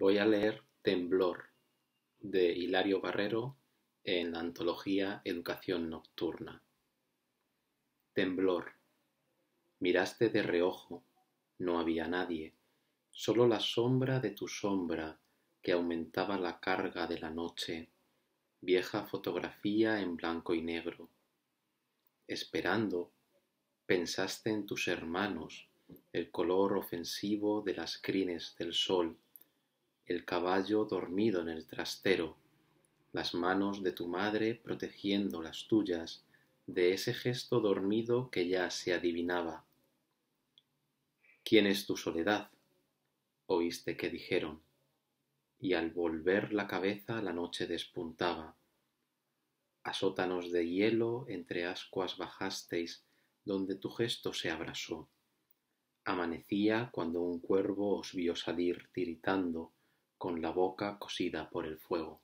voy a leer Temblor de Hilario Barrero en la antología Educación Nocturna. Temblor. Miraste de reojo, no había nadie, solo la sombra de tu sombra que aumentaba la carga de la noche, vieja fotografía en blanco y negro. Esperando, pensaste en tus hermanos, el color ofensivo de las crines del sol, el caballo dormido en el trastero, las manos de tu madre protegiendo las tuyas de ese gesto dormido que ya se adivinaba. ¿Quién es tu soledad? oíste que dijeron, y al volver la cabeza la noche despuntaba. A sótanos de hielo entre ascuas bajasteis, donde tu gesto se abrasó. Amanecía cuando un cuervo os vio salir tiritando, con la boca cosida por el fuego.